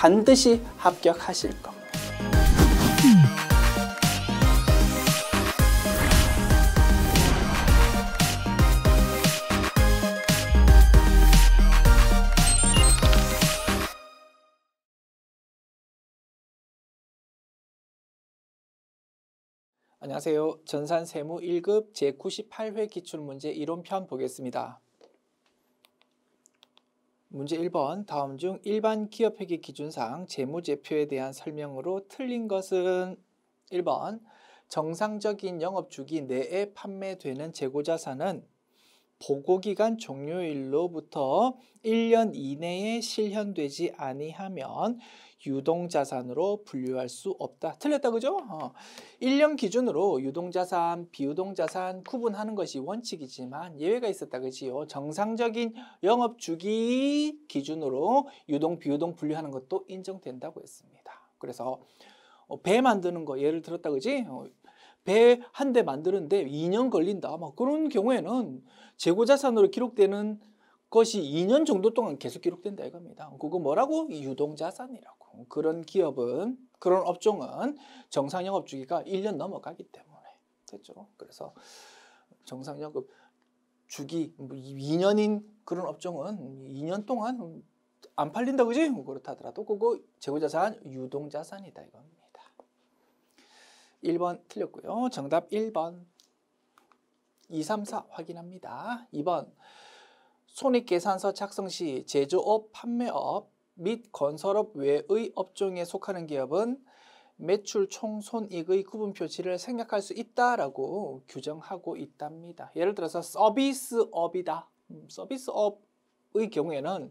반드시 합격하실 것. 안녕하세요. 전산 세무 1급 제98회 기출문제 이론편 보겠습니다. 문제 1번 다음 중 일반 기업회계 기준상 재무제표에 대한 설명으로 틀린 것은 1번 정상적인 영업주기 내에 판매되는 재고자산은 보고기간 종료일로부터 1년 이내에 실현되지 아니하면 유동자산으로 분류할 수 없다. 틀렸다 그죠? 어. 1년 기준으로 유동자산, 비유동자산 구분하는 것이 원칙이지만 예외가 있었다 그지요. 정상적인 영업주기 기준으로 유동, 비유동 분류하는 것도 인정된다고 했습니다. 그래서 어, 배 만드는 거 예를 들었다 그지? 어, 배한 대 만드는데 2년 걸린다. 뭐 그런 경우에는 재고자산으로 기록되는 것이 2년 정도 동안 계속 기록된다 이겁니다. 그거 뭐라고? 유동자산이라고. 그런 기업은 그런 업종은 정상 영업 주기가 1년 넘어가기 때문에 됐죠. 그래서 정상 영업 주기 2년인 뭐 그런 업종은 2년 동안 안 팔린다 그지? 그렇다더라도 그거 재고자산 유동자산이다 이겁니다. 1번 틀렸고요. 정답 1번 2, 3, 4 확인합니다. 2번 손익계산서 작성 시 제조업, 판매업, 및 건설업 외의 업종에 속하는 기업은 매출 총손익의 구분 표시를 생략할 수 있다라고 규정하고 있답니다. 예를 들어서 서비스업이다. 음, 서비스업의 경우에는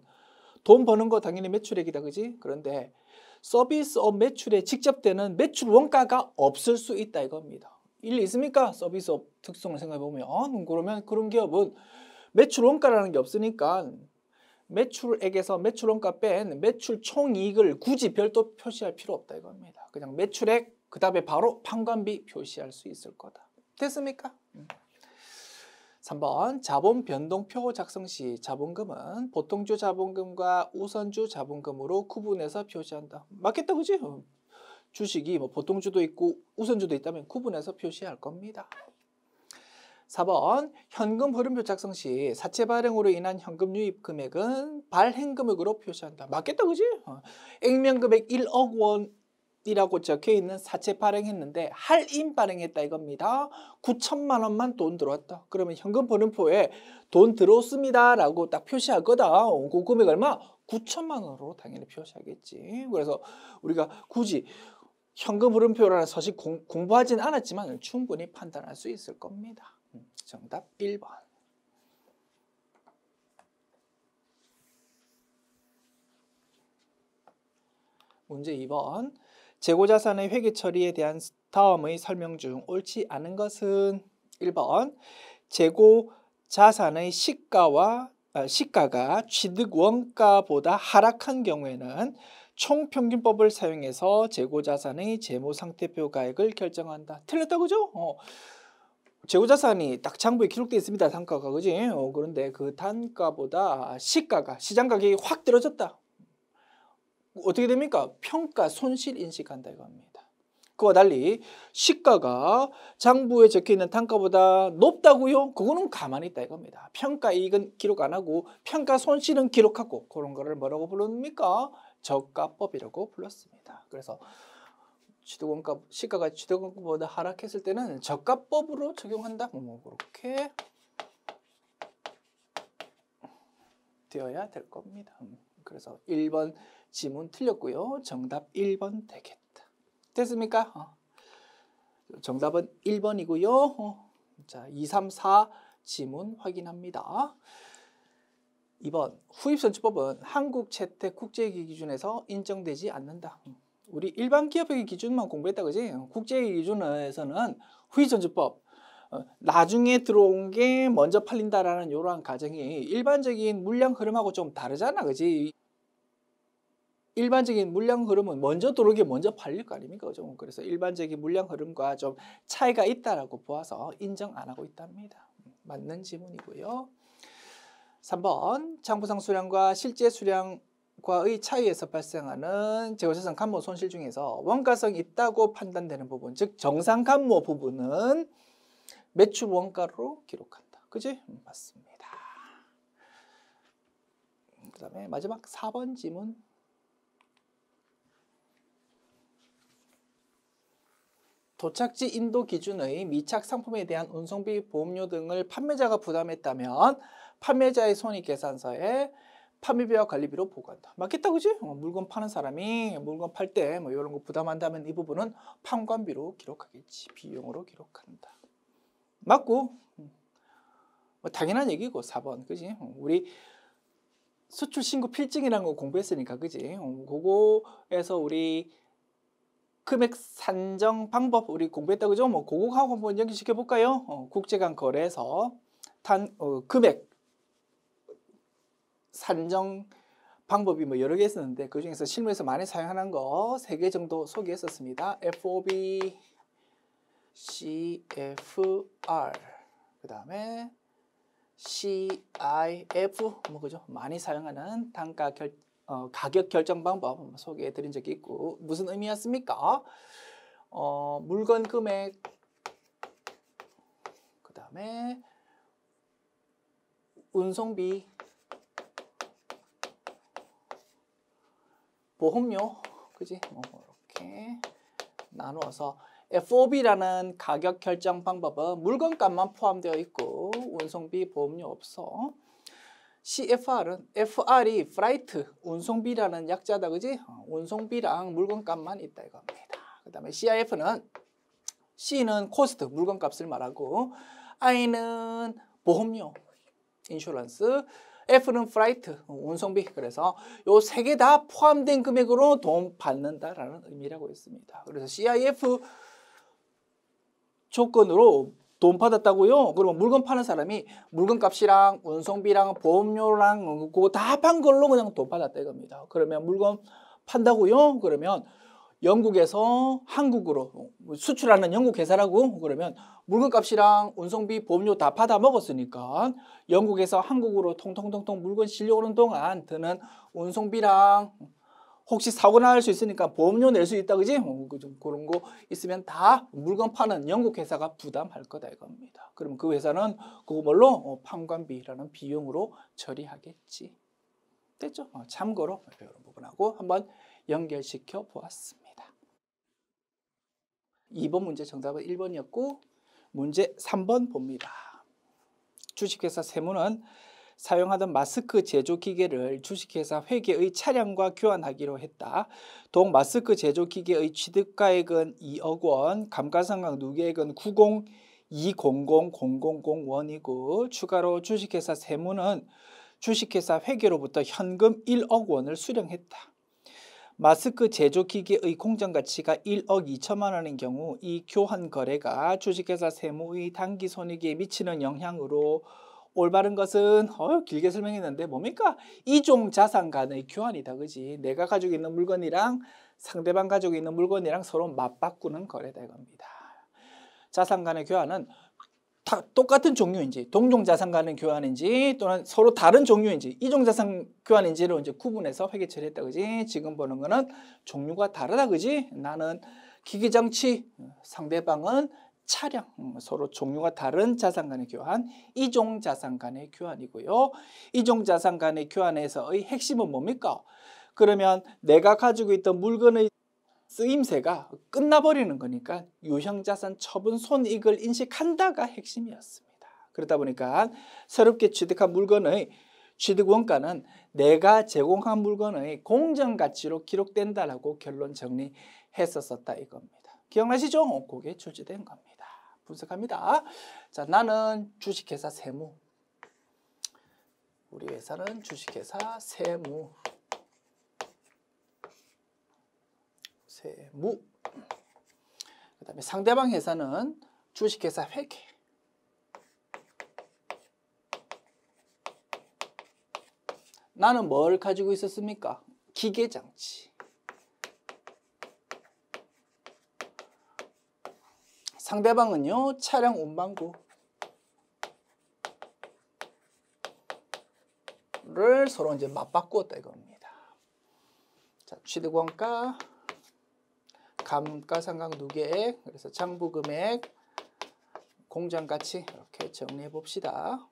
돈 버는 거 당연히 매출액이다, 그지? 그런데 서비스업 매출에 직접되는 매출 원가가 없을 수 있다 이겁니다. 일리 있습니까? 서비스업 특성을 생각해 보면 그러면 그런 기업은 매출 원가라는 게 없으니까 매출액에서 매출원가 뺀 매출 총이익을 굳이 별도 표시할 필요 없다 이겁니다. 그냥 매출액 그 다음에 바로 판관비 표시할 수 있을 거다. 됐습니까? 3번 음. 자본 변동표 작성 시 자본금은 보통주 자본금과 우선주 자본금으로 구분해서 표시한다. 맞겠다 그지? 음. 주식이 뭐 보통주도 있고 우선주도 있다면 구분해서 표시할 겁니다. 4번 현금 흐름 표작성시 사채 발행으로 인한 현금 유입 금액은 발행 금액으로 표시한다. 맞겠다 그지? 어. 액면 금액 1억 원 이라고 적혀 있는 사채 발행했는데 할인 발행했다 이겁니다. 9천만 원만 돈 들어왔다. 그러면 현금 흐름표에돈 들어왔습니다. 라고 딱 표시할 거다. 그 금액 얼마? 9천만 원으로 당연히 표시하겠지. 그래서 우리가 굳이 현금 흐름표라는 서식 공부하진 않았지만 충분히 판단할 수 있을 겁니다. 정답 1번. 문제 2번. 재고자산의 회계처리에 대한 다음의 설명 중 옳지 않은 것은 1번. 재고자산의 시가와 아, 시가가 취득원가보다 하락한 경우에는 총평균법을 사용해서 재고자산의 재무상태표 가액을 결정한다. 틀렸다 그죠? 어. 재고자산이 딱 장부에 기록되어 있습니다. 단가가 그지? 어, 그런데 그 단가보다 시가가 시장 가격이 확 떨어졌다. 어떻게 됩니까? 평가 손실 인식한다 이겁니다. 그와 달리 시가가 장부에 적혀 있는 단가보다 높다고요? 그거는 가만히 있다 이겁니다. 평가 이익은 기록 안 하고 평가 손실은 기록하고 그런 거를 뭐라고 부릅니까? 저가법이라고 불렀습니다. 그래서 취득원가 시가가 취득원가보다 하락했을 때는 저가법으로 적용한다. 뭐 그렇게 되어야 될 겁니다. 음, 그래서 1번 지문 틀렸고요. 정답 1번 되겠다. 됐습니까? 어. 정답은 1번이고요. 어. 자, 2, 3, 4 지문 확인합니다. 2번 후입선출법은 한국채택국제기기 준에서 인정되지 않는다. 음. 우리 일반 기업의 기준만 공부했다 그지? 국제 기준에서는 후의전주법 어, 나중에 들어온 게 먼저 팔린다라는 이러한 가정이 일반적인 물량 흐름하고 좀 다르잖아 그지? 일반적인 물량 흐름은 먼저 들어오게 먼저 팔릴 거 아닙니까? 그죠? 그래서 일반적인 물량 흐름과 좀 차이가 있다라고 보아서 인정 안 하고 있답니다. 맞는 지문이고요. 3번 장부상 수량과 실제 수량 과의 차이에서 발생하는 재고재산 감모 손실 중에서 원가성이 있다고 판단되는 부분, 즉 정상 감모 부분은 매출 원가로 기록한다. 그지? 음, 맞습니다. 음, 그 다음에 마지막 4번 지문 도착지 인도 기준의 미착 상품에 대한 운송비, 보험료 등을 판매자가 부담했다면 판매자의 손익 계산서에 판매비와 관리비로 보고한다. 맞겠다, 그지? 어, 물건 파는 사람이 물건 팔 때 뭐 이런 거 부담한다면 이 부분은 판관비로 기록하겠지. 비용으로 기록한다. 맞고, 음. 뭐 당연한 얘기고 4번, 그지? 어, 우리 수출 신고 필증이라는 거 공부했으니까, 그지? 어, 그거에서 우리 금액 산정 방법 우리 공부했다 그죠? 뭐 그거하고 한번 연결시켜 볼까요? 어, 국제간 거래에서 단 어, 금액 산정 방법이 뭐 여러 개 있었는데 그 중에서 실무에서 많이 사용하는 거 세 개 정도 소개했었습니다. FOB, CFR, 그 다음에 CIF 뭐 그죠? 많이 사용하는 단가 결 어, 가격 결정 방법 소개해 드린 적이 있고 무슨 의미였습니까? 어, 물건 금액 그 다음에 운송비 보험료 그지? 뭐 이렇게 나누어서 FOB라는 가격 결정 방법은 물건값만 포함되어 있고 운송비 보험료 없어. CFR은 FR이 프라이트 운송비라는 약자다 그지? 어, 운송비랑 물건값만 있다 이겁니다. 그 다음에 CIF는 C는 코스트 물건값을 말하고 I는 보험료 인슈런스 F는 프라이트, 운송비. 그래서 요 세 개 다 포함된 금액으로 돈 받는다라는 의미라고 했습니다. 그래서 CIF 조건으로 돈 받았다고요? 그러면 물건 파는 사람이 물건값이랑 운송비랑 보험료랑 그거 다판 걸로 그냥 돈 받았다 이겁니다. 그러면 물건 판다고요? 그러면 영국에서 한국으로 수출하는 영국 회사라고 그러면 물건값이랑 운송비, 보험료 다 받아 먹었으니까 영국에서 한국으로 통통통통 물건 실려오는 동안 드는 운송비랑 혹시 사고 날수 있으니까 보험료 낼 수 있다 그지? 어, 그런 거 있으면 다 물건 파는 영국 회사가 부담할 거다 이겁니다. 그럼 그 회사는 그거 뭘로 어, 판관비라는 비용으로 처리하겠지. 됐죠? 어, 참고로 이런 부분하고 한번 연결시켜 보았습니다. 2번 문제 정답은 1번이었고 문제 3번 봅니다. 주식회사 세무는 사용하던 마스크 제조 기계를 주식회사 회계의 차량과 교환하기로 했다. 동 마스크 제조 기계의 취득가액은 2억 원, 감가상각 누계액은 902000000원이고 추가로 주식회사 세무는 주식회사 회계로부터 현금 1억 원을 수령했다. 마스크 제조 기계의 공정 가치가 1억 2천만 원인 경우 이 교환 거래가 주식회사 세무의 단기 손익에 미치는 영향으로 올바른 것은 어 길게 설명했는데 뭡니까? 이종 자산 간의 교환이다 그지? 내가 가지고 있는 물건이랑 상대방 가지고 있는 물건이랑 서로 맞바꾸는 거래다 이겁니다. 자산 간의 교환은 똑같은 종류인지 동종 자산 간의 교환인지 또는 서로 다른 종류인지 이종 자산 교환인지를 이제 구분해서 회계 처리했다 그지 지금 보는 거는 종류가 다르다 그지 나는 기기 장치 어, 상대방은 차량 음, 서로 종류가 다른 자산 간의 교환 이종 자산 간의 교환이고요 이종 자산 간의 교환에서의 핵심은 뭡니까 그러면 내가 가지고 있던 물건의 쓰임새가 끝나버리는 거니까 유형자산 처분 손익을 인식한다가 핵심이었습니다. 그러다 보니까 새롭게 취득한 물건의 취득원가는 내가 제공한 물건의 공정가치로 기록된다라고 결론 정리했었다 이겁니다. 기억나시죠? 그게 출제된 겁니다. 분석합니다. 자, 나는 주식회사 세무. 우리 회사는 주식회사 세무. 세무 그 다음에 상대방 회사는 주식회사 회계 나는 뭘 가지고 있었습니까? 기계장치 상대방은요 차량 운반구 를 서로 이제 맞바꾸었다 이겁니다. 자, 취득원가 감가상각 누계액, 그래서 장부금액, 공장가치 이렇게 정리해 봅시다.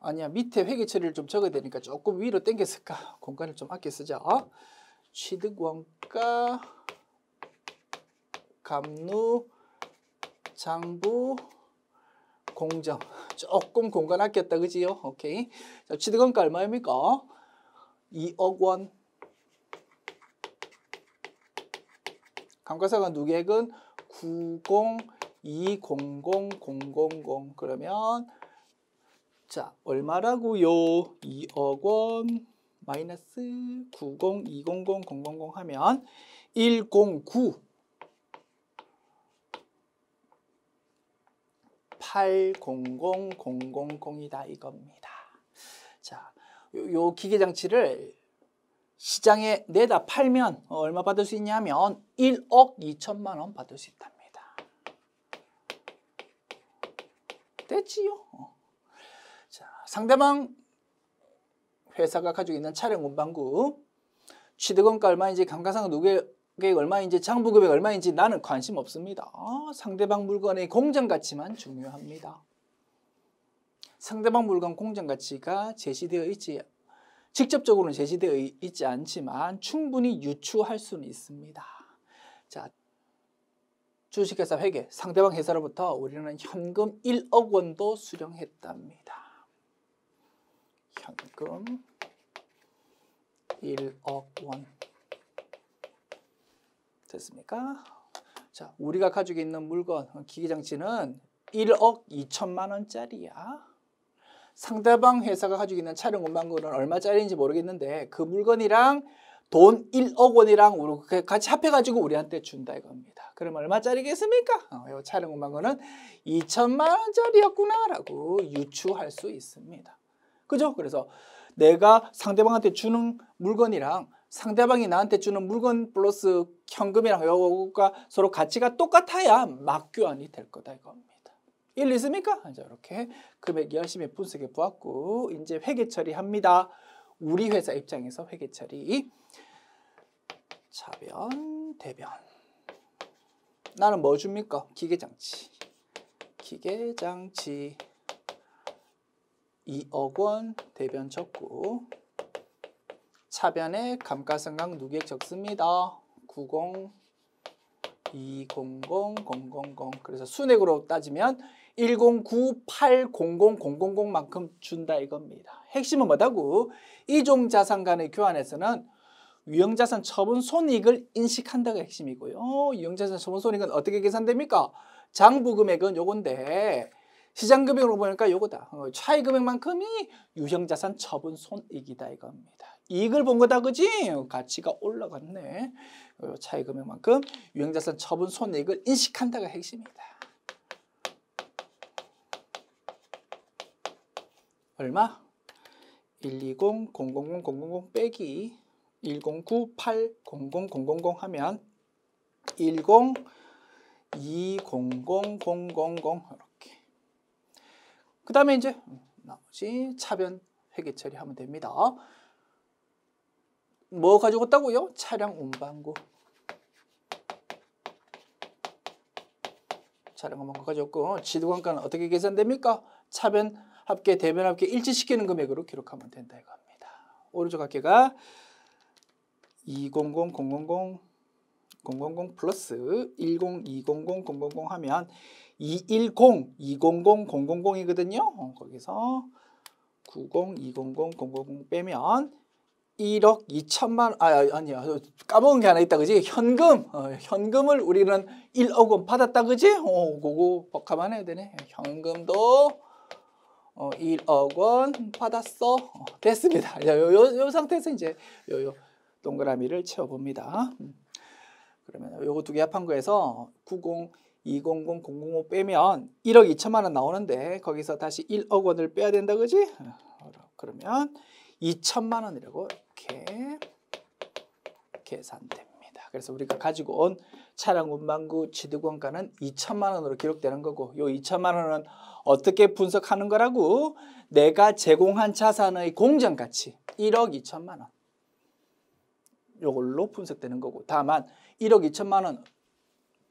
아니야 밑에 회계처리를 좀 적어야 되니까 조금 위로 당겼을까 공간을 좀 아껴 쓰자 어? 취득원가 감루 장부 공정 조금 공간 아꼈다 그지요 오케이 자, 취득원가 얼마입니까 2억 원 감가상각 누액은9020000 0 그러면 자 얼마라고요? 2억 원 마이너스 9020000 0 하면 109 80000이다 이겁니다. 자, 요, 요 기계 장치를 시장에 내다 팔면 어, 얼마 받을 수 있냐면 1억 2천만 원 받을 수 있답니다. 됐지요? 자, 상대방 회사가 가지고 있는 차량 운반구 취득원가 얼마인지 감가상누계 얼마인지 장부급액 얼마인지 나는 관심 없습니다. 상대방 물건의 공정 가치만 중요합니다. 상대방 물건 공정 가치가 제시되어 있지 직접적으로는 제시되어 있지 않지만 충분히 유추할 수는 있습니다. 자, 주식회사 회계, 상대방 회사로부터 우리는 현금 1억 원도 수령했답니다. 현금 1억 원 됐습니까? 자, 우리가 가지고 있는 물건, 기계장치는 1억 2천만 원짜리야. 상대방 회사가 가지고 있는 차량 운반금은 얼마짜리인지 모르겠는데 그 물건이랑 돈 1억 원이랑 우리 같이 합해가지고 우리한테 준다 이겁니다. 그럼 얼마짜리겠습니까? 어, 이 차량 운반금은 2천만 원짜리였구나라고 유추할 수 있습니다. 그죠? 그래서 내가 상대방한테 주는 물건이랑 상대방이 나한테 주는 물건 플러스 현금이랑 요거가 서로 가치가 똑같아야 맞교환이 될 거다 이겁니다. 일리 있습니까? 이제 이렇게 금액 열심히 분석해 보았고 이제 회계 처리합니다. 우리 회사 입장에서 회계 처리 차변, 대변 나는 뭐 줍니까? 기계장치 기계장치 2억원 대변 적고 차변에 감가상각 누계 적습니다. 90 2000000 그래서 순액으로 따지면 109800000만큼 준다 이겁니다. 핵심은 뭐다고? 이종 자산 간의 교환에서는 유형자산 처분 손익을 인식한다가 핵심이고요. 유형자산 처분 손익은 어떻게 계산됩니까? 장부 금액은 요건데 시장 금액으로 보니까 요거다. 어, 차이 금액만큼이 유형자산 처분 손익이다 이겁니다. 이익을 본 거다 그지? 가치가 올라갔네. 어, 차이 금액만큼 유형자산 처분 손익을 인식한다가 핵심이다. 얼마? 120,000,000 빼기 109,8,00,000 하면 102,00,000 이렇게 그 다음에 이제 나머지 차변 회계 처리하면 됩니다. 뭐 가지고 왔다고요? 차량 운반구 차량 운반구 가져왔고 지도관가는 어떻게 계산됩니까? 차변 합계 대면 합계 일치시키는 금액으로 기록하면 된다 이겁니다. 오른쪽 합계가 20000000 0 플러스 10200000 하면 210200000이거든요. 거기서 9020000 빼면 1억 2천만 아 아니야 까먹은 게 하나 있다 그지 현금 어, 현금을 우리는 1억 원 받았다 그지 어 그거 복합만 해야 되네 현금도 어, 1억 원 받았어. 어, 됐습니다. 요, 요, 요, 상태에서 이제 요, 요 동그라미를 채워봅니다. 음. 그러면 요거 두 개 합한 거에서 90 200005 빼면 1억 2천만 원 나오는데 거기서 다시 1억 원을 빼야 된다 그지? 어, 그러면 2천만 원이라고 이렇게 계산됩니다. 그래서 우리가 가지고 온 차량 운반구 취득원가는 2천만 원으로 기록되는 거고 요 2천만 원은 어떻게 분석하는 거라고 내가 제공한 자산의 공정 가치 1억 2천만 원 요걸로 분석되는 거고 다만 1억 2천만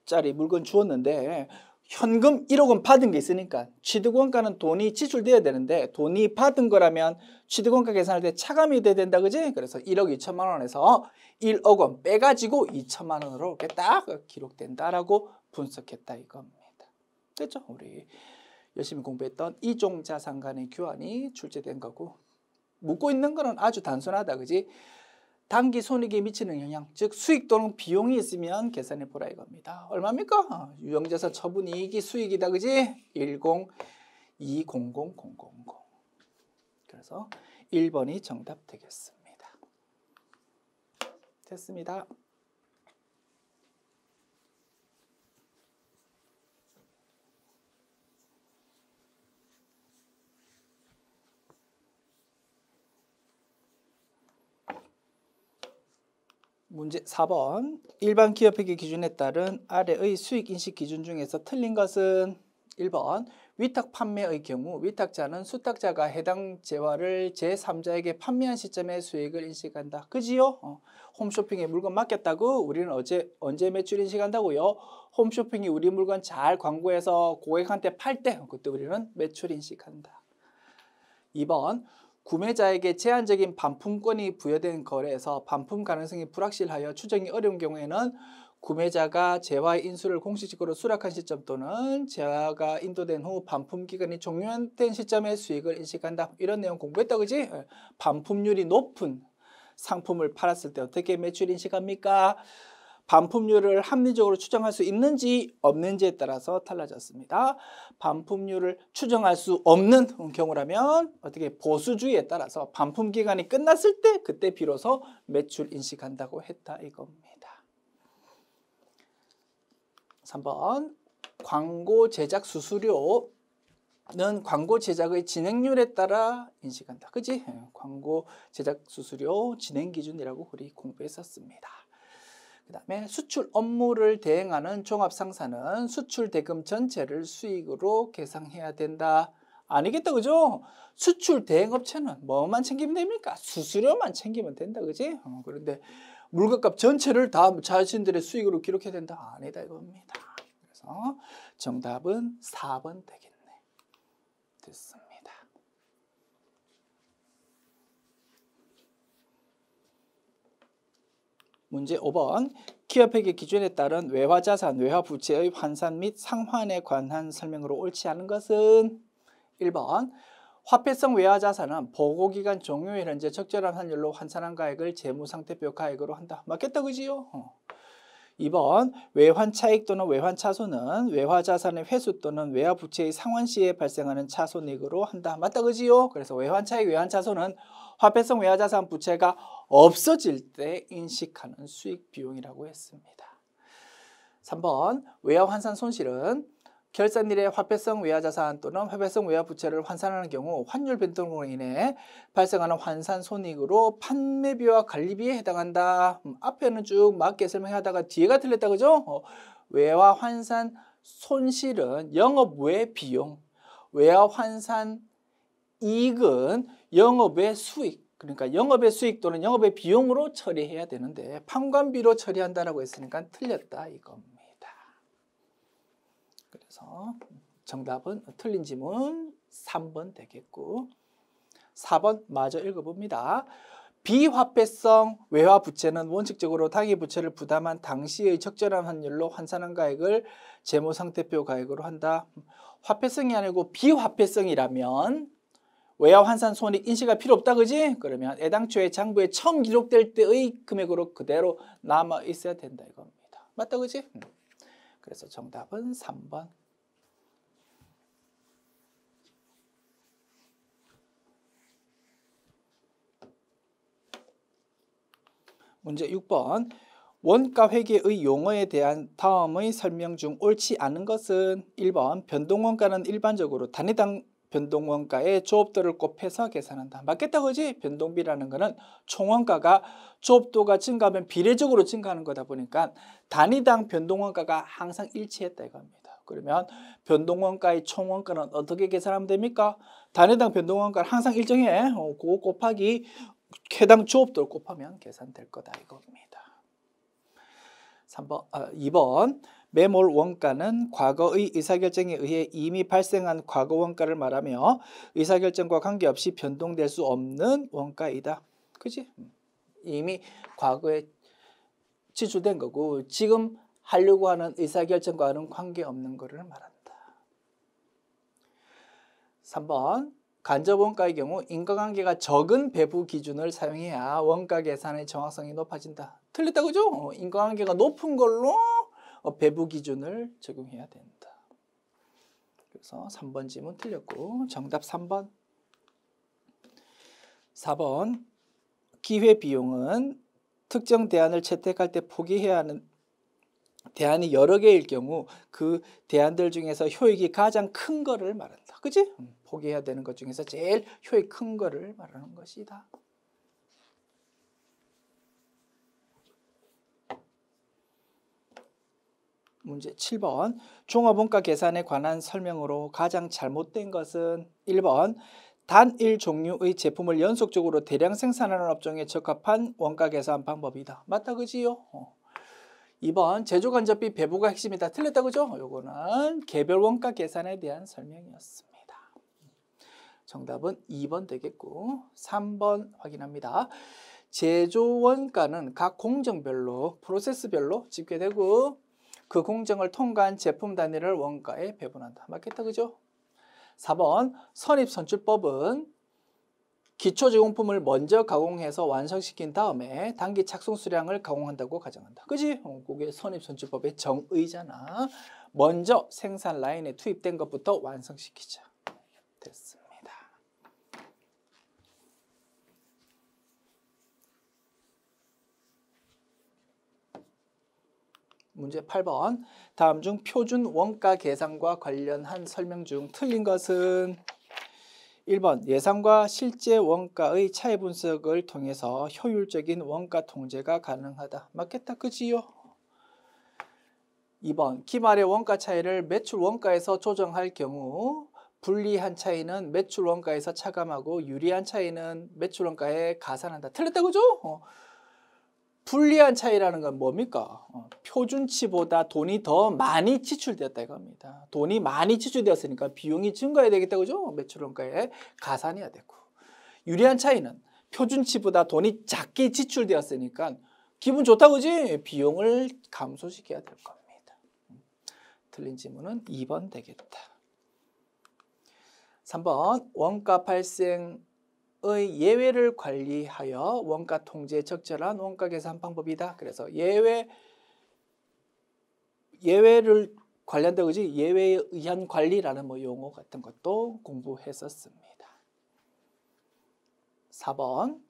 원짜리 물건 주었는데 현금 1억 원 받은 게 있으니까 취득원가는 돈이 지출되어야 되는데 돈이 받은 거라면 취득원가 계산할 때 차감이 돼야 된다 그지? 그래서 1억 2천만 원에서 1억 원 빼가지고 2천만 원으로 이렇게 딱 기록된다라고 분석했다 이겁니다. 됐죠? 우리 열심히 공부했던 이종자상간의 교환이 출제된 거고 묻고 있는 거는 아주 단순하다 그지? 단기 손익에 미치는 영향, 즉 수익 또는 비용이 있으면 계산해 보라 이겁니다. 얼마입니까? 어, 유형자산 처분 이익이 수익이다, 그지? 1 0 2 0 0 0 0 0 그래서 1번이 정답 되겠습니다. 됐습니다. 문제 4번 일반 기업회계 기준에 따른 아래의 수익 인식 기준 중에서 틀린 것은 1번 위탁 판매의 경우 위탁자는 수탁자가 해당 재화를 제3자에게 판매한 시점에 수익을 인식한다. 그지요? 어, 홈쇼핑에 물건 맡겼다고 우리는 어제 언제 매출 인식한다고요? 홈쇼핑이 우리 물건 잘 광고해서 고객한테 팔 때 그때 우리는 매출 인식한다. 2번 구매자에게 제한적인 반품권이 부여된 거래에서 반품 가능성이 불확실하여 추정이 어려운 경우에는 구매자가 재화의 인수를 공식적으로 수락한 시점 또는 재화가 인도된 후 반품 기간이 종료된 시점에 수익을 인식한다. 이런 내용 공부했다 그지? 예. 반품률이 높은 상품을 팔았을 때 어떻게 매출 인식합니까? 반품률을 합리적으로 추정할 수 있는지 없는지에 따라서 달라졌습니다. 반품률을 추정할 수 없는 경우라면 어떻게 보수주의에 따라서 반품 기간이 끝났을 때 그때 비로소 매출 인식한다고 했다 이겁니다. 3번 광고 제작 수수료 는 광고 제작의 진행률에 따라 인식한다. 그지? 예, 광고 제작 수수료 진행 기준이라고 우리 공부했었습니다. 그 다음에 수출 업무를 대행하는 종합상사는 수출 대금 전체를 수익으로 계상해야 된다. 아니겠다, 그죠? 수출 대행업체는 뭐만 챙기면 됩니까? 수수료만 챙기면 된다, 그지? 어, 그런데 물가값 전체를 다 자신들의 수익으로 기록해야 된다? 아니다, 이겁니다. 그래서 정답은 4번 되겠네. 됐습니다. 문제 5번 기업에게 기준에 따른 외화자산, 외화부채의 환산 및 상환에 관한 설명으로 옳지 않은 것은 1번 화폐성 외화자산은 보고기간 종료일 현재 적절한 환율로 환산한 가액을 재무상태표 가액으로 한다. 맞겠다 그지요? 어. 2번 외환차익 또는 외환차손은 외화자산의 회수 또는 외화부채의 상환 시에 발생하는 차손액으로 한다. 맞다 그지요? 그래서 외환차익, 외환차손은 화폐성 외화자산 부채가 없어질 때 인식하는 수익 비용이라고 했습니다. 3번 외화 환산 손실은 결산일의 화폐성 외화자산 또는 화폐성 외화부채를 환산하는 경우 환율 변동으로 인해 발생하는 환산 손익으로 판매비와 관리비에 해당한다. 음, 앞에는 쭉 맞게 설명하다가 뒤에가 틀렸다 그죠? 어, 외화 환산 손실은 영업 외 비용, 외화 환산 이익은 영업의 수익, 그러니까 영업의 수익 또는 영업의 비용으로 처리해야 되는데 판관비로 처리한다라고 했으니까 틀렸다 이겁니다. 그래서 정답은 틀린 지문 3번 되겠고 4번 마저 읽어봅니다. 비화폐성 외화 부채는 원칙적으로 타기 부채를 부담한 당시의 적절한 환율로 환산한 가액을 재무 상태표 가액으로 한다. 화폐성이 아니고 비화폐성이라면 외화 환산 손익 인식할 필요 없다 그지? 그러면 애당초에 장부에 처음 기록될 때의 금액으로 그대로 남아 있어야 된다 이겁니다. 맞다 그지? 음. 그래서 정답은 3번. 문제 6번. 원가 회계의 용어에 대한 다음의 설명 중 옳지 않은 것은 1번 변동원가는 일반적으로 단위당 변동원가의 조업도를 곱해서 계산한다. 맞겠다 그지? 변동비라는 거는 총원가가 조업도가 증가하면 비례적으로 증가하는 거다 보니까 단위당 변동원가가 항상 일치했다 이겁니다. 그러면 변동원가의 총원가는 어떻게 계산하면 됩니까? 단위당 변동원가는 항상 일정해. 어, 그거 곱하기 해당 조업도를 곱하면 계산될 거다 이겁니다. 3번, 어, 아, 2번 매몰 원가는 과거의 의사결정에 의해 이미 발생한 과거 원가를 말하며 의사결정과 관계없이 변동될 수 없는 원가이다. 그지? 이미 과거에 지출된 거고 지금 하려고 하는 의사결정과는 관계없는 것을 말한다. 3번 간접원가의 경우 인과관계가 적은 배부 기준을 사용해야 원가 계산의 정확성이 높아진다. 틀렸다그죠 인과관계가 높은 걸로 어, 배부 기준을 적용해야 된다. 그래서 3번 질문 틀렸고 정답 3번 4번 기회 비용은 특정 대안을 채택할 때 포기해야 하는 대안이 여러 개일 경우 그 대안들 중에서 효익이 가장 큰 거를 말한다. 그지? 음, 포기해야 되는 것 중에서 제일 효익 큰 거를 말하는 것이다. 문제 7번 종합원가 계산에 관한 설명으로 가장 잘못된 것은 1번 단일 종류의 제품을 연속적으로 대량 생산하는 업종에 적합한 원가 계산 방법이다. 맞다 그지요? 2번 어. 제조 간접비 배부가 핵심이다. 틀렸다 그죠? 요거는 개별 원가 계산에 대한 설명이었습니다. 정답은 2번 되겠고 3번 확인합니다. 제조 원가는 각 공정별로 프로세스별로 집계되고 그 공정을 통과한 제품 단위를 원가에 배분한다. 맞겠다, 그죠? 4번 선입선출법은 기초 제공품을 먼저 가공해서 완성시킨 다음에 단기 착송 수량을 가공한다고 가정한다. 그지? 어, 그게 선입선출법의 정의잖아. 먼저 생산 라인에 투입된 것부터 완성시키자. 됐어. 문제 8번 다음 중 표준 원가 계산과 관련한 설명 중 틀린 것은 1번 예상과 실제 원가의 차이 분석을 통해서 효율적인 원가 통제가 가능하다. 맞겠다. 그지요? 2번 기말의 원가 차이를 매출 원가에서 조정할 경우 불리한 차이는 매출 원가에서 차감하고 유리한 차이는 매출 원가에 가산한다. 틀렸다. 그죠? 어. 불리한 차이라는 건 뭡니까? 어, 표준치보다 돈이 더 많이 지출되었다 이겁니다. 돈이 많이 지출되었으니까 비용이 증가해야 되겠다 그죠? 매출원가에 가산해야 되고 유리한 차이는 표준치보다 돈이 작게 지출되었으니까 기분 좋다 그지? 비용을 감소시켜야 될 겁니다. 틀린 질문은 2번 되겠다. 3번 원가 발생 의 예외를 관리하여 원가 통제에 적절한 원가 계산 방법이다. 그래서 예외 예외를 관련된 거지 예외에 의한 관리라는 뭐 용어 같은 것도 공부했었습니다. 4번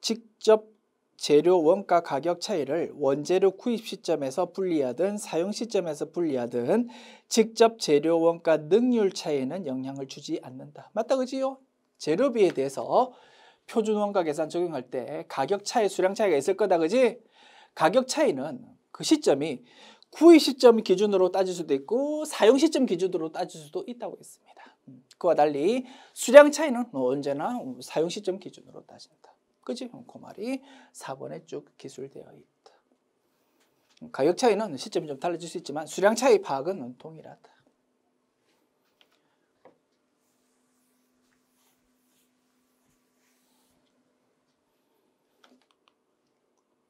직접 재료 원가 가격 차이를 원재료 구입 시점에서 분리하든 사용 시점에서 분리하든 직접 재료 원가 능률 차이는 영향을 주지 않는다. 맞다 그지요? 재료비에 대해서 표준원가 계산 적용할 때 가격 차이, 수량 차이가 있을 거다, 그지? 가격 차이는 그 시점이 구입 시점 기준으로 따질 수도 있고 사용 시점 기준으로 따질 수도 있다고 했습니다. 음, 그와 달리 수량 차이는 언제나 사용 시점 기준으로 따진다. 그지? 그 말이 4번에 쭉 기술되어 있다. 가격 차이는 시점이 좀 달라질 수 있지만 수량 차이 파악은 동일하다.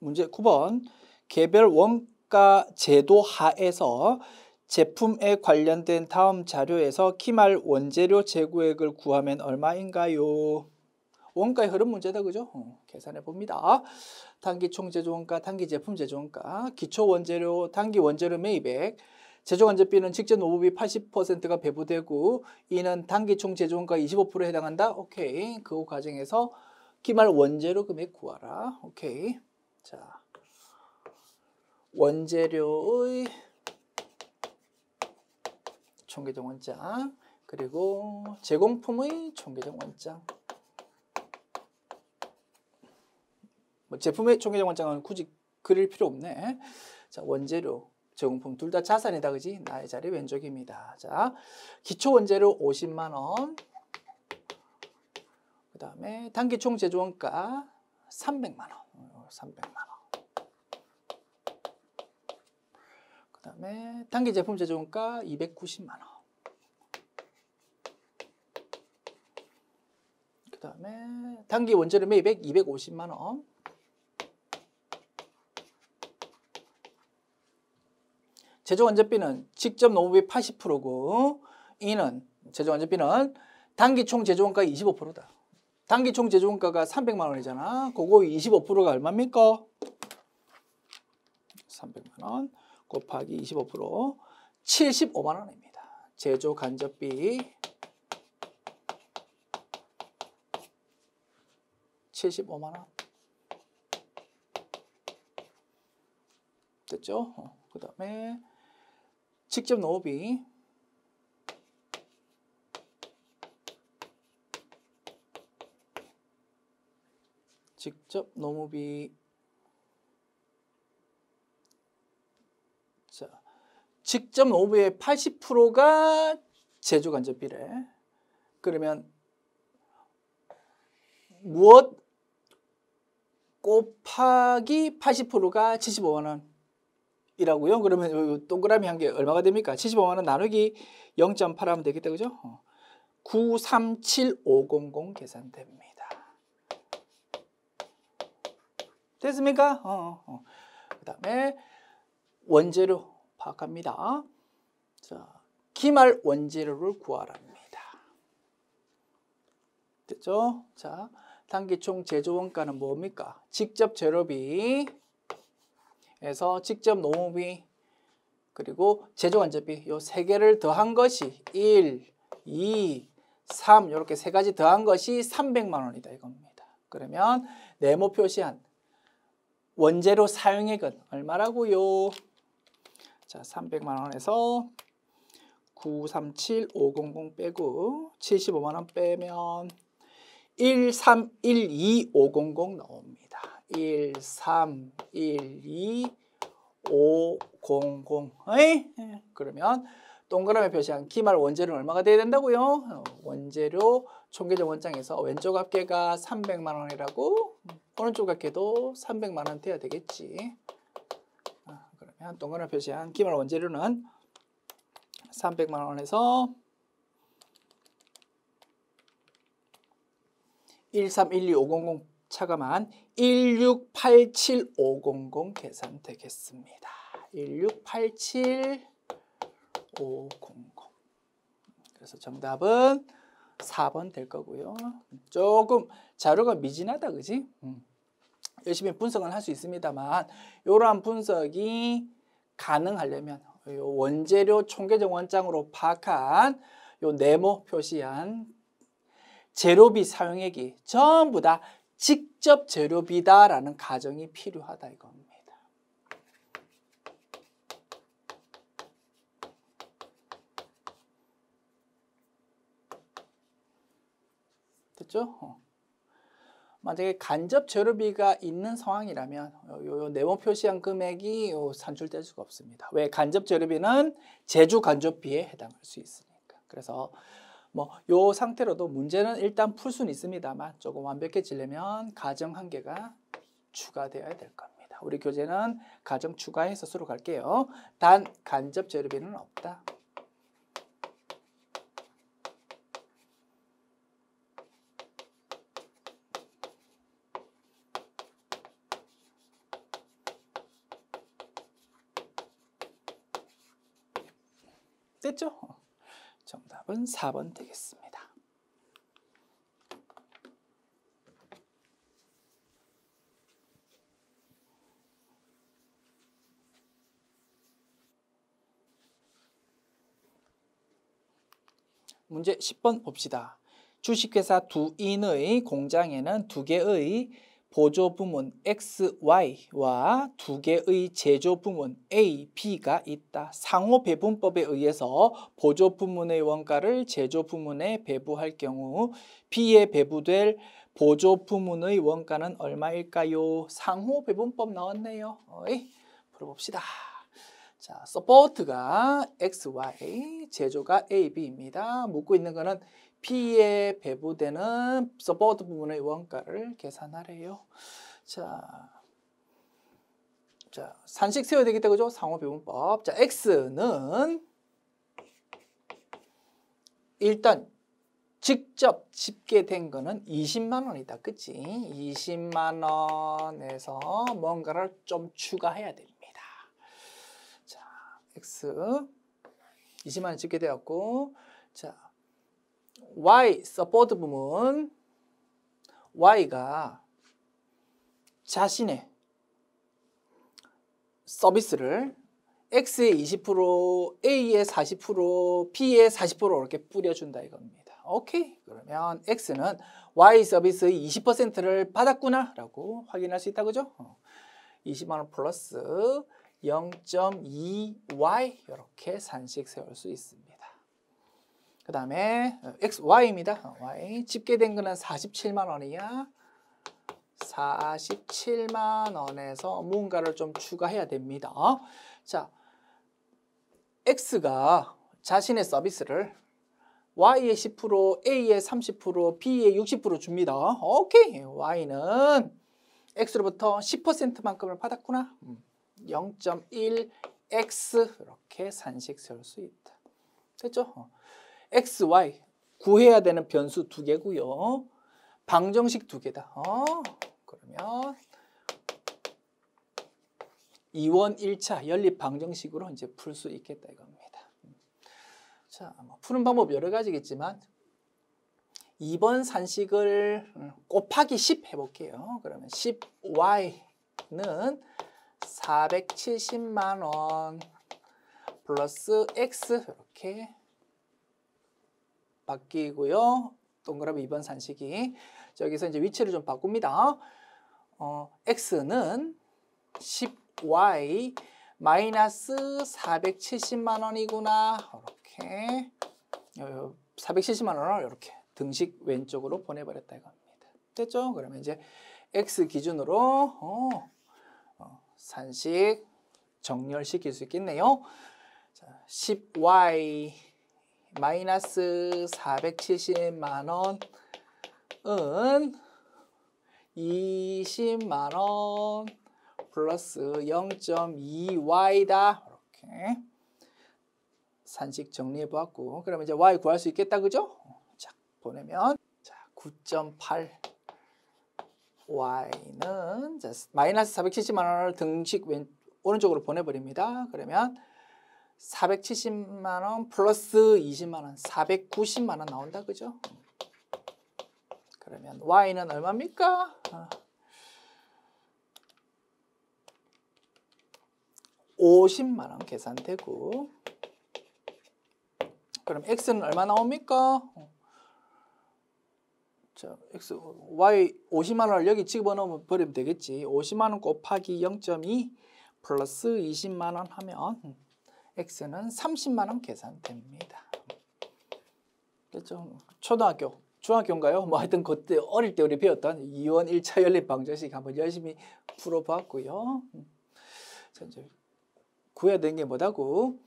문제 9번 개별 원가 제도 하에서 제품에 관련된 다음 자료에서 키말 원재료 재고액을 구하면 얼마인가요? 원가의 흐름 문제다 그죠? 어, 계산해 봅니다. 단기 총제조 원가, 단기 제품 제조 원가, 기초 원재료, 단기 원재료 매입액, 제조 관제비는 직전 노무비 80%가 배부되고 이는 단기 총 제조 원가 25%에 해당한다. 오케이. 그 과정에서 기말 원재료 금액 구하라. 오케이. 자, 원재료의 총계정 원장 그리고 제공품의 총계정 원장 뭐 제품의 총계정 원장은 굳이 그릴 필요 없네 자 원재료 제공품 둘 다 자산이다 그지 나의 자리 왼쪽입니다 자 기초 원재료 50만원 그 다음에 단기총 제조원가 300만원 300만 원. 그다음에 단기 제품 제조원가 290만 원. 그다음에 단기 원재료 매입액 250만 원. 제조 원재비는 직접 노무비 80%고 이는 제조 원재비는 단기 총 제조원가의 25%다. 단기 총 재종가가 300만 원이잖아. 그거 25%가 얼마입니까? 300만 원 곱하기 25% 75만 원입니다. 제조 간접비 75만 원 됐죠? 어, 그 다음에 직접 노업이 직접 노무비 자, 직접 노무비의 80%가 제조 간접 비래 그러면 무엇 곱하기 80%가 75만 원. 이라고요. 그러면 동그라미 한 개 얼마가 됩니까? 75만 원 나누기 0.8 하면 되겠다. 그죠? 937500 계산됩니다. 됐습니까? 어, 어. 어. 그 다음에 원재료 파악합니다. 자, 기말 원재료를 구하랍니다. 됐죠? 자, 단기총 제조원가는 뭡니까? 직접 재료비에서 직접 노무비 그리고 제조관제비 요 세 개를 더한 것이 1, 2, 3 이렇게 세 가지 더한 것이 300만 원이다 이겁니다. 그러면 네모 표시한 원재료 사용액은 얼마라고요? 자, 300만 원에서 937500 빼고 75만 원 빼면 1312500 나옵니다. 1312500에 그러면 동그라미 표시한 기말 원재료는 얼마가 돼야 된다고요? 어, 원재료 총계정 원장에서 왼쪽 합계가 300만 원이라고 오른쪽 같게도 300만 원 돼야 되겠지. 아, 그러면 동그라미 표시한 기말 원재료는 300만 원에서 1312500 차감한 1687500 계산되겠습니다. 1687500 그래서 정답은 4번 될 거고요. 조금 자료가 미진하다 그지? 음. 열심히 분석을 할 수 있습니다만 이러한 분석이 가능하려면 원재료 총계정 원장으로 파악한 요 네모 표시한 재료비 사용액이 전부 다 직접 재료비다라는 가정이 필요하다 이겁니다. 했죠 어. 만약에 간접 재료비가 있는 상황이라면 어, 요, 네모 표시한 금액이 산출될 수가 없습니다. 왜 간접 재료비는 제주 간접비에 해당할 수 있으니까. 그래서 뭐 요 상태로도 문제는 일단 풀 수는 있습니다만 조금 완벽해지려면 가정 한 개가 추가되어야 될 겁니다. 우리 교재는 가정 추가해서 수로 갈게요. 단 간접 재료비는 없다. 답은 4번 되겠습니다. 문제 10번 봅시다. 주식회사 두인의 공장에는 두 개의 보조부문 XY와 두 개의 제조부문 A, B가 있다. 상호배분법에 의해서 보조부문의 원가를 제조부문에 배부할 경우 B에 배부될 보조부문의 원가는 얼마일까요? 상호배분법 나왔네요. 어이, 풀어봅시다. 자, 서포트가 XY, 제조가 AB입니다. 묻고 있는 거는 P에 배부되는 서버드 부분의 원가를 계산하래요. 자, 자 산식 세워야 되겠다 그죠? 상호 배분법. 자, X는 일단 직접 집계된 거는 20만 원이다. 그치? 20만 원에서 뭔가를 좀 추가해야 됩니다. 자, X 20만 원 집계되었고 자, y 서포트 부문 y가 자신의 서비스를 x의 20%, a의 40%, b의 40% 이렇게 뿌려준다 이겁니다. 오케이. 그러면 x는 y 서비스의 20%를 받았구나 라고 확인할 수 있다 그죠? 20만원 어. 플러스 0.2y 이렇게 산식 세울 수 있습니다. 그 다음에 어, XY입니다. 어, y 집계된 거는 47만 원이야. 47만 원에서 뭔가를 좀 추가해야 됩니다. 자, X가 자신의 서비스를 Y의 10%, A의 30%, B의 60% 줍니다. 오케이, Y는 X로부터 10%만큼을 받았구나. 0.1X 음, 이렇게 산식 세울 수 있다. 됐죠? x, y 구해야 되는 변수 두 개고요. 방정식 두 개다. 어? 그러면 2원 1차 연립 방정식으로 이제 풀 수 있겠다 이겁니다. 자, 뭐 푸는 방법 여러 가지겠지만 2번 산식을 곱하기 10 해볼게요. 그러면 10y는 470만 원 플러스 x 이렇게 바뀌고요. 동그라미 2번 산식이 여기서 이제 위치를 좀 바꿉니다. 어, x는 10y 마이너스 470만 원이구나. 이렇게 470만 원을 이렇게 등식 왼쪽으로 보내버렸다 이겁니다. 됐죠? 그러면 이제 x 기준으로 어, 어, 산식 정렬시킬 수 있겠네요. 자, 10y 마이너스 470만원은 20만원 플러스 0.2y다. 이렇게 산식 정리해 보았고 그럼 이제 y 구할 수 있겠다. 그죠? 자, 보내면 자, 9.8 y는 마이너스 470만 원을 등식 왼, 오른쪽으로 보내버립니다. 그러면 470만 원 플러스 20만 원 490만 원 나온다 그죠? 그러면 y는 얼마입니까? 50만 원 계산되고 그럼 x는 얼마 나옵니까? 자, x y 50만 원을 여기 집어넣으면 버리면 되겠지. 50만 원 곱하기 0.2 플러스 20만 원 하면 x는 30만 원 계산됩니다. 됐 초등학교, 중학교인가요? 뭐 하여튼 그때 어릴 때 우리 배웠던 이원 1차 연립 방정식 한번 열심히 풀어봤고요. 자, 이제 구해야 되는 게 뭐다고?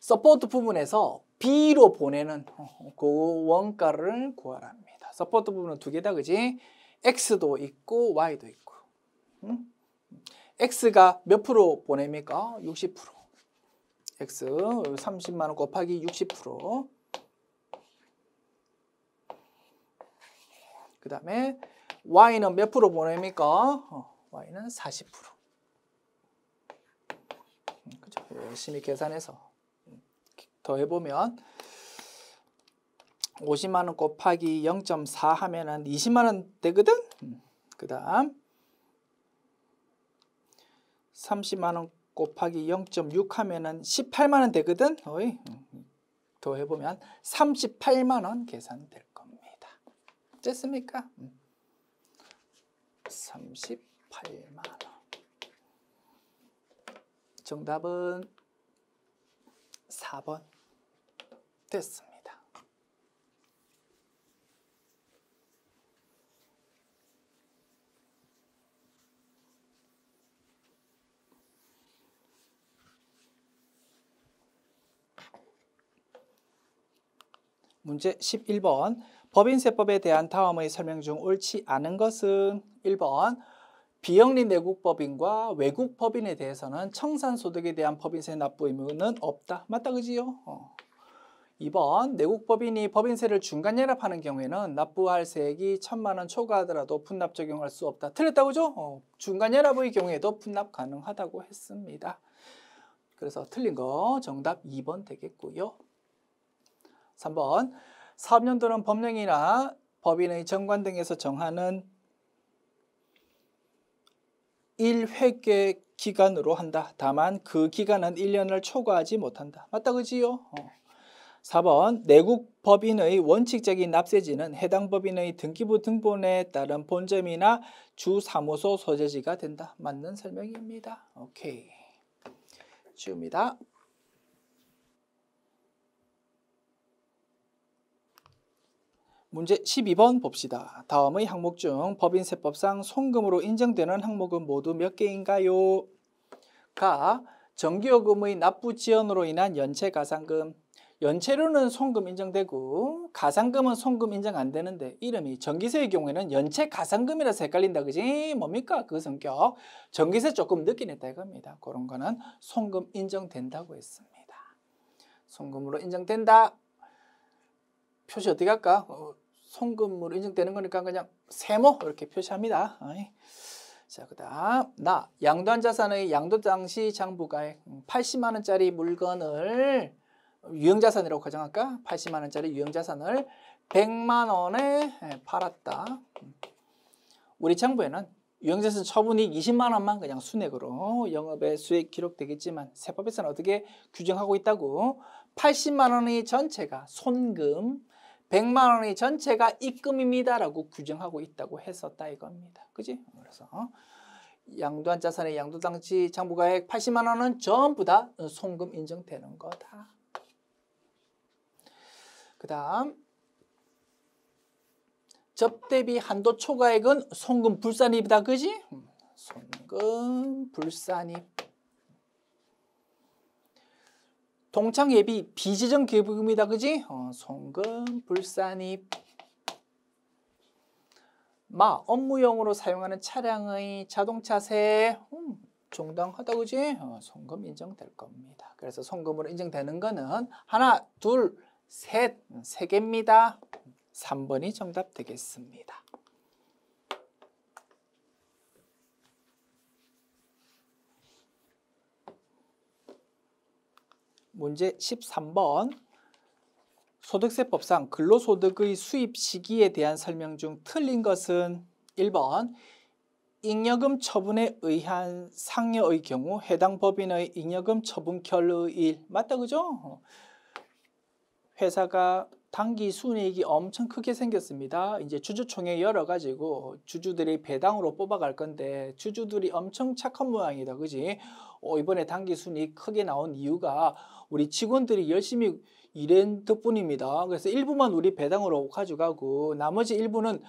서포트 부분에서 B로 보내는 어, 그 원가를 구하랍니다. 서포트 부분은 두 개다, 그지? X도 있고 Y도 있고. 응? X가 몇 프로 보냅니까? 60%. x 30만 원 곱하기 60%. 그 다음에 y는 몇 프로 보냅니까? 어, y는 40%. 음, 그죠? 열심히 계산해서 더해보면 50만 원 곱하기 0.4 하면은 20만 원 되거든. 음, 그다음 30만 원 곱하기 0.6 하면은 18만원 되거든 어이 더해보면 38만원 계산될 겁니다 됐습니까? 38만원 음. 정답은 4번 됐습니다 문제 11번 법인세법에 대한 다음의 설명 중 옳지 않은 것은 1번 비영리 내국 법인과 외국 법인에 대해서는 청산소득에 대한 법인세 납부 의무는 없다. 맞다 그지요? 어. 2번 내국 법인이 법인세를 중간 연합하는 경우에는 납부할 세액이 천만 원 초과하더라도 분납 적용할 수 없다. 틀렸다 그죠? 어, 중간 연합의 경우에도 분납 가능하다고 했습니다. 그래서 틀린 거 정답 2번 되겠고요. 3번 사업연도는 법령이나 법인의 정관 등에서 정하는 1회계 기간으로 한다. 다만 그 기간은 1년을 초과하지 못한다. 맞다 그지요? 어. 4번 내국 법인의 원칙적인 납세지는 해당 법인의 등기부 등본에 따른 본점이나 주사무소 소재지가 된다. 맞는 설명입니다. 오케이. 지웁니다. 문제 12번 봅시다. 다음의 항목 중 법인세법상 송금으로 인정되는 항목은 모두 몇 개인가요? 가 정기요금의 납부 지연으로 인한 연체 가상금 연체료는 송금 인정되고 가상금은 송금 인정 안 되는데 이름이 전기세의 경우에는 연체 가상금이라서 헷갈린다 그지? 뭡니까? 그 성격 전기세 조금 늦긴 했다 이겁니다. 그런 거는 송금 인정된다고 했습니다. 송금으로 인정된다 표시 어떻게 할까? 어, 송금으로 인정되는 거니까 그냥 세모 이렇게 표시합니다. 자, 그 다음 나 양도한 자산의 양도 당시 장부가액 80만 원짜리 물건을 유형자산이라고 가정할까? 80만 원짜리 유형자산을 100만 원에 예, 팔았다. 우리 장부에는 유형자산 처분이 20만 원만 그냥 순액으로 영업의 수익 기록되겠지만 세법에서는 어떻게 규정하고 있다고 80만 원의 전체가 손금 100만 원이 전체가 입금입니다라고 규정하고 있다고 했었다 이겁니다. 그지? 그래서 어? 양도한 자산의 양도당시 장부가액 80만 원은 전부 다 송금 인정되는 거다. 그 다음 접대비 한도 초과액은 송금 불산입이다. 그지? 음, 송금 불산입. 동창 예비 비지정 기부금이다 그지? 어, 송금 불산입 마 업무용으로 사용하는 차량의 자동차세 음, 정당하다 그지? 어, 송금 인정될 겁니다. 그래서 송금으로 인정되는 거는 하나, 둘, 셋, 세 개입니다. 3번이 정답 되겠습니다. 문제 13번 소득세법상 근로소득의 수입 시기에 대한 설명 중 틀린 것은 1번 잉여금 처분에 의한 상여의 경우 해당 법인의 잉여금 처분결의 일 맞다 그죠? 회사가 단기 순이익이 엄청 크게 생겼습니다. 이제 주주총회 열어가지고 주주들이 배당으로 뽑아갈 건데 주주들이 엄청 착한 모양이다. 그지? 어, 이번에 단기 순이익 크게 나온 이유가 우리 직원들이 열심히 일한 덕분입니다. 그래서 일부만 우리 배당으로 가져가고 나머지 일부는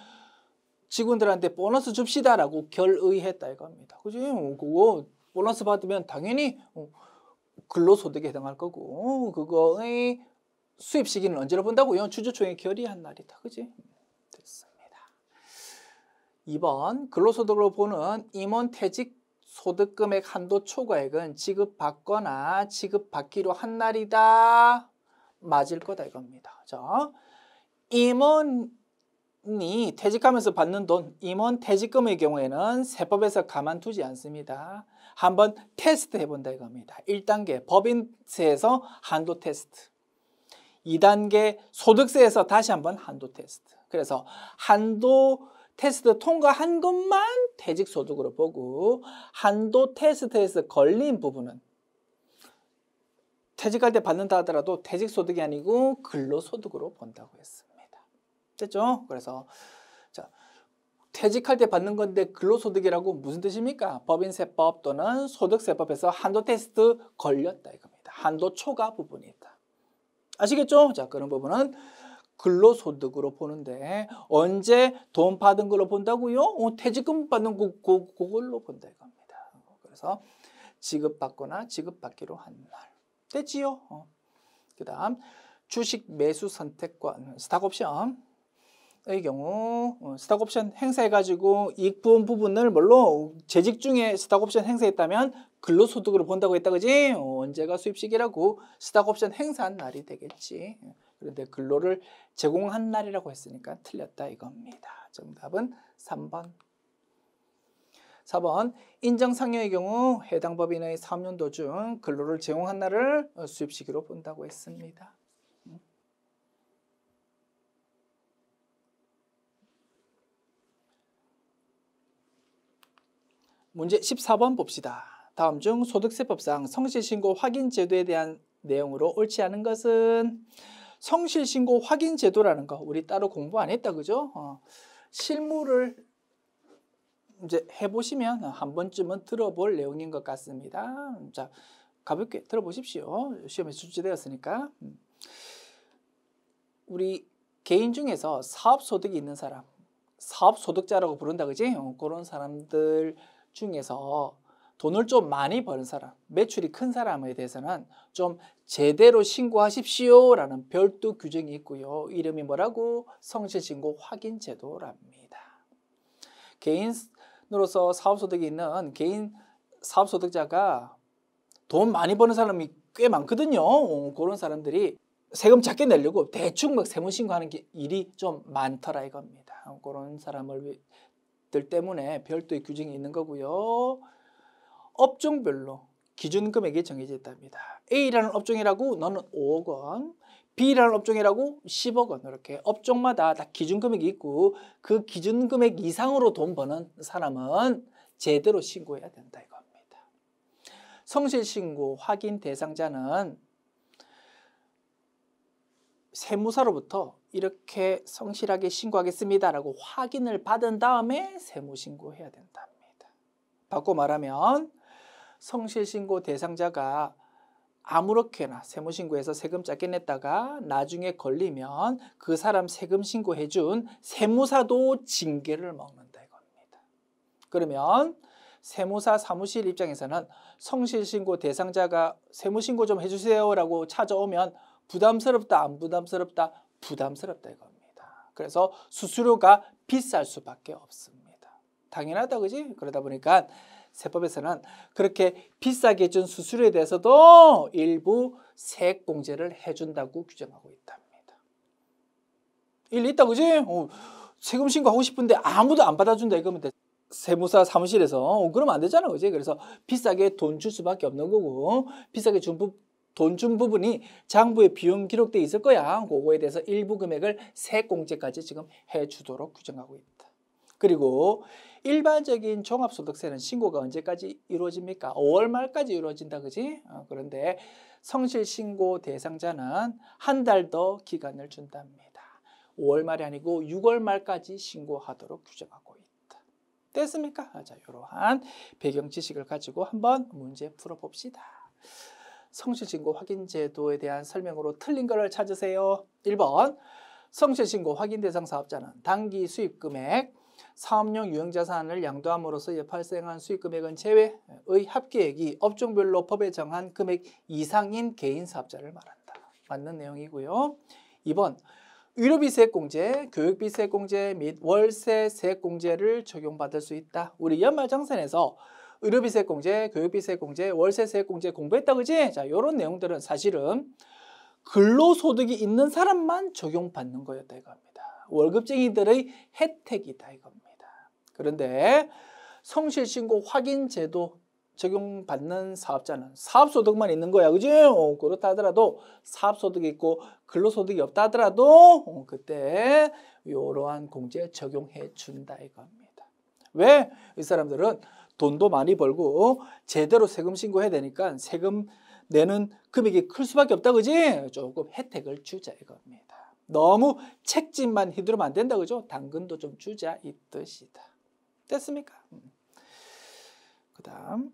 직원들한테 보너스 줍시다라고 결의했다 이겁니다. 그지? 어, 그거 보너스 받으면 당연히 어, 근로소득에 해당할 거고 어, 그거의 수입 시기는 언제로 본다고요? 주주총회 결의한 날이다. 그지? 됐습니다. 2번 근로소득으로 보는 임원 퇴직 소득금액 한도 초과액은 지급받거나 지급받기로 한 날이다. 맞을 거다 이겁니다. 자, 임원이 퇴직하면서 받는 돈, 임원 퇴직금의 경우에는 세법에서 가만두지 않습니다. 한번 테스트 해본다 이겁니다. 1단계 법인세에서 한도 테스트. 2단계 소득세에서 다시 한번 한도 테스트. 그래서 한도 테스트 통과한 것만 퇴직소득으로 보고 한도 테스트에서 걸린 부분은 퇴직할 때 받는다 하더라도 퇴직소득이 아니고 근로소득으로 본다고 했습니다. 됐죠? 그래서 자 퇴직할 때 받는 건데 근로소득이라고 무슨 뜻입니까? 법인세법 또는 소득세법에서 한도 테스트 걸렸다 이겁니다. 한도 초과 부분이 있다. 아시겠죠? 자 그런 부분은 근로소득으로 보는데 언제 돈 받은 걸로 본다고요? 어, 퇴직금 받는 거, 거, 그걸로 본다 이겁니다. 그래서 지급받거나 지급받기로 한 날. 됐지요? 어. 그 다음 주식 매수 선택권 스탁옵션 의 경우 어, 스탁옵션 행사해가지고 이익 분 부분을 뭘로 재직 중에 스탁옵션 행사했다면 근로소득으로 본다고 했다 그지? 어, 언제가 수입식이라고 스탁옵션 행사한 날이 되겠지. 그런데 근로를 제공한 날이라고 했으니까 틀렸다 이겁니다. 정답은 3번. 4번 인정상여의 경우 해당 법인의 3년도 중 근로를 제공한 날을 어, 수입시기로 본다고 했습니다. 문제 14번 봅시다. 다음 중 소득세법상 성실신고 확인 제도에 대한 내용으로 옳지 않은 것은 성실 신고 확인 제도라는 거 우리 따로 공부 안 했다 그죠? 어, 실무를 이제 해보시면 한 번쯤은 들어볼 내용인 것 같습니다. 자 가볍게 들어보십시오. 시험에 출제되었으니까 음. 우리 개인 중에서 사업 소득이 있는 사람, 사업 소득자라고 부른다 그지? 어, 그런 사람들 중에서 돈을 좀 많이 버는 사람, 매출이 큰 사람에 대해서는 좀 제대로 신고하십시오라는 별도 규정이 있고요. 이름이 뭐라고? 성실신고 확인 제도랍니다. 개인으로서 사업소득이 있는 개인 사업소득자가 돈 많이 버는 사람이 꽤 많거든요. 어, 그런 사람들이 세금 작게 내려고 대충 막 세무 신고하는 게 일이 좀 많더라 이겁니다. 그런 사람들 때문에 별도의 규정이 있는 거고요. 업종별로 기준 금액이 정해져 있답니다. A라는 업종이라고 너는 5억 원, B라는 업종이라고 10억 원 이렇게 업종마다 다 기준 금액이 있고 그 기준 금액 이상으로 돈 버는 사람은 제대로 신고해야 된다 이겁니다. 성실 신고 확인 대상자는 세무사로부터 이렇게 성실하게 신고하겠습니다라고 확인을 받은 다음에 세무 신고해야 된답니다. 바꿔 말하면 성실신고 대상자가 아무렇게나 세무신고해서 세금 짧게 냈다가 나중에 걸리면 그 사람 세금 신고해준 세무사도 징계를 먹는다 이겁니다. 그러면 세무사 사무실 입장에서는 성실신고 대상자가 세무신고 좀 해주세요 라고 찾아오면 부담스럽다 안 부담스럽다 부담스럽다 이겁니다. 그래서 수수료가 비쌀 수밖에 없습니다. 당연하다 그지? 그러다 보니까 세법에서는 그렇게 비싸게 준 수수료에 대해서도 일부 세액 공제를 해준다고 규정하고 있답니다. 일리 있다 그지? 어, 세금 신고하고 싶은데 아무도 안 받아준다 이거면 돼. 세무사 사무실에서 어, 그러면 안 되잖아 그지? 그래서 비싸게 돈 줄 수밖에 없는 거고 어? 비싸게 준 부, 돈준 부분이 장부에 비용 기록돼 있을 거야. 그거에 대해서 일부 금액을 세액 공제까지 지금 해주도록 규정하고 있다. 그리고 일반적인 종합소득세는 신고가 언제까지 이루어집니까? 5월 말까지 이루어진다, 그지? 어, 그런데 성실 신고 대상자는 한 달 더 기간을 준답니다. 5월 말이 아니고 6월 말까지 신고하도록 규정하고 있다. 됐습니까? 아, 자, 이러한 배경 지식을 가지고 한번 문제 풀어봅시다. 성실신고 확인 제도에 대한 설명으로 틀린 것을 찾으세요. 1번 성실신고 확인 대상 사업자는 단기 수입 금액 사업용 유형자산을 양도함으로써 발생한 수익금액은 제외의 합계액이 업종별로 법에 정한 금액 이상인 개인 사업자를 말한다. 맞는 내용이고요. 2번 의료비세액공제, 교육비세액공제 및 월세세액공제를 적용받을 수 있다. 우리 연말정산에서 의료비세액공제, 교육비세액공제, 월세세액공제 공부했다 그지? 자, 이런 내용들은 사실은 근로소득이 있는 사람만 적용받는 거였다 이겁니다. 월급쟁이들의 혜택이다 이겁니다. 그런데 성실신고 확인 제도 적용받는 사업자는 사업소득만 있는 거야. 그지? 어, 그렇다 하더라도 사업소득이 있고 근로소득이 없다 하더라도 어, 그때 이러한 공제 적용해 준다 이겁니다. 왜? 이 사람들은 돈도 많이 벌고 제대로 세금 신고해야 되니까 세금 내는 금액이 클 수밖에 없다. 그지? 조금 혜택을 주자 이겁니다. 너무 책집만 휘두르면 안 된다. 그죠? 당근도 좀 주자 이 뜻이다. 됐습니까? 음. 그 다음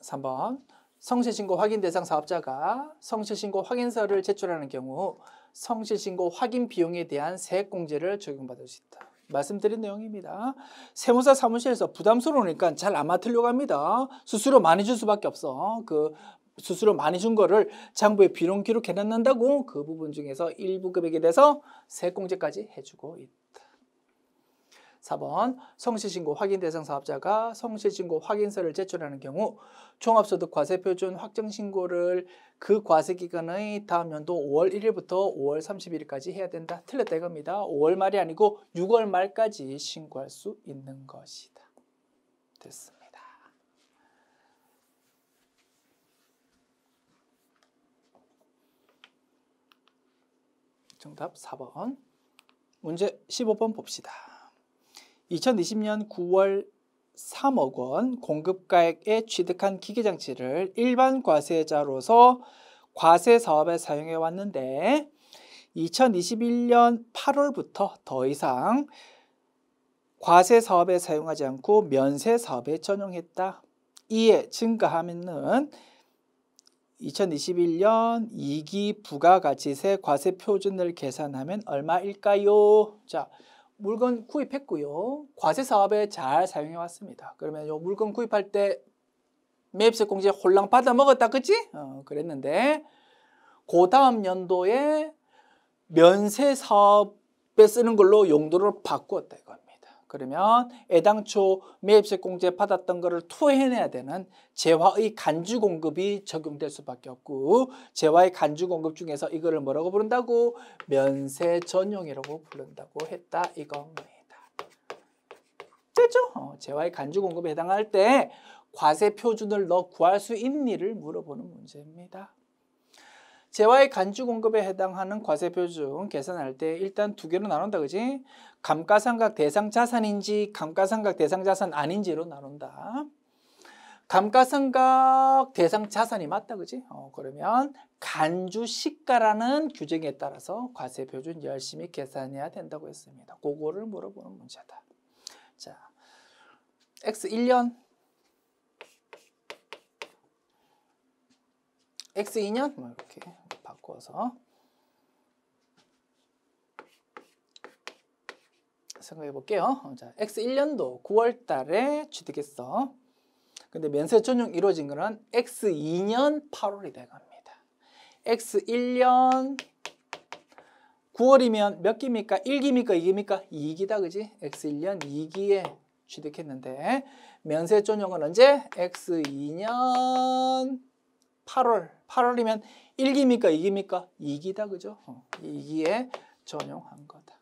3번 성실신고 확인 대상 사업자가 성실신고 확인서를 제출하는 경우 성실신고 확인 비용에 대한 세액공제를 적용받을 수 있다. 말씀드린 내용입니다. 세무사 사무실에서 부담스러우니까 잘 안 맡으려고 합니다. 수수료 많이 줄 수밖에 없어. 그 수수료 많이 준 거를 장부에 비용 기록해 놨는다고 그 부분 중에서 일부 금액에 대해서 세액공제까지 해주고 있다. 4번 성실신고 확인 대상 사업자가 성실신고 확인서를 제출하는 경우 종합소득과세표준 확정신고를 그 과세기간의 다음 연도 5월 1일부터 5월 31일까지 해야 된다. 틀렸다 이겁니다. 5월 말이 아니고 6월 말까지 신고할 수 있는 것이다. 됐습니다. 정답 4번 문제 15번 봅시다. 2020년 9월 3억 원 공급가액에 취득한 기계장치를 일반 과세자로서 과세 사업에 사용해 왔는데 2021년 8월부터 더 이상 과세 사업에 사용하지 않고 면세 사업에 전용했다. 이에 증가하면은 2021년 2기 부가가치세 과세 표준을 계산하면 얼마일까요? 자, 물건 구입했고요. 과세 사업에 잘 사용해 왔습니다. 그러면 요 물건 구입할 때 매입세 공제 홀랑 받아 먹었다 그치? 어, 그랬는데 그 다음 연도에 면세 사업에 쓰는 걸로 용도를 바꾸었다. 그러면 애당초 매입세 공제 받았던 거를 토해내야 되는 재화의 간주 공급이 적용될 수밖에 없고 재화의 간주 공급 중에서 이거를 뭐라고 부른다고 면세 전용이라고 부른다고 했다 이겁니다. 됐죠? 어, 재화의 간주 공급에 해당할 때 과세 표준을 너 구할 수 있니를 물어보는 문제입니다. 재화의 간주 공급에 해당하는 과세 표준 계산할 때 일단 두 개로 나눈다 그지? 감가상각 대상 자산인지 감가상각 대상 자산 아닌지로 나눈다. 감가상각 대상 자산이 맞다 그지? 어, 그러면 간주 시가라는 규정에 따라서 과세 표준 열심히 계산해야 된다고 했습니다. 그거를 물어보는 문제다. 자, x 1년 x 2년 뭐 이렇게 바꿔서 생각해 볼게요. 어, 자, X1년도 9월 달에 취득했어. 근데 면세 전용 이루어진 거는 X2년 8월이 돼갑니다. X1년 9월이면 몇 기입니까? 1기입니까? 2기입니까? 2기다 그지? X1년 2기에 취득했는데 면세 전용은 언제? X2년 8월 8월이면 1기입니까? 2기입니까? 2기다 그죠? 2기에 어, 전용한 거다.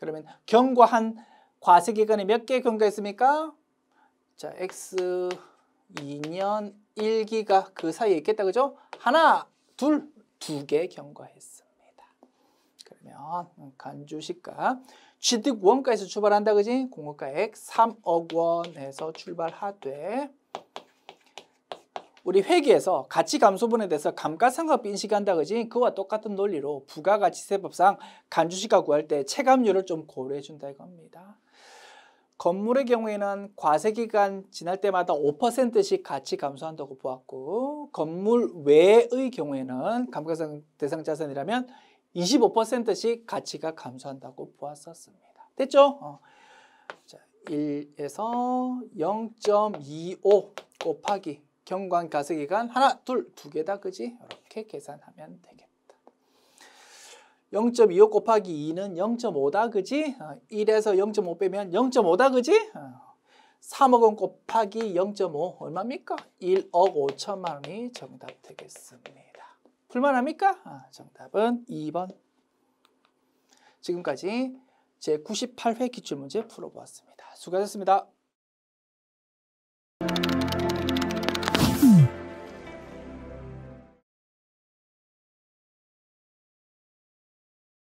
그러면 경과한 과세기간이 몇 개 경과했습니까? 자, x 2년 1기가 그 사이에 있겠다 그죠? 하나, 둘, 두 개 경과했습니다. 그러면 간주식가 취득 원가에서 출발한다 그지? 공급가액 3억 원에서 출발하되 우리 회계에서 가치 감소분에 대해서 감가상각 인식한다 그지? 그와 똑같은 논리로 부가가치세법상 간주시가 구할 때 체감률을 좀 고려해 준다 이겁니다. 건물의 경우에는 과세기간 지날 때마다 5%씩 가치 감소한다고 보았고 건물 외의 경우에는 감가상 대상 자산이라면 25%씩 가치가 감소한다고 보았었습니다. 됐죠? 어. 자, 1에서 0.25 곱하기 경관 가세기간 하나 둘 두개다 그지? 이렇게 계산하면 되겠다. 0.25 곱하기 2는 0.5다 그지? 1에서 어, 0.5 빼면 0.5다 그지? 3억 어, 원 곱하기 0.5 얼마입니까? 1억 5천만 원이 정답 되겠습니다. 불만합니까? 아, 정답은 2번. 지금까지 제98회 기출문제 풀어보았습니다. 수고하셨습니다.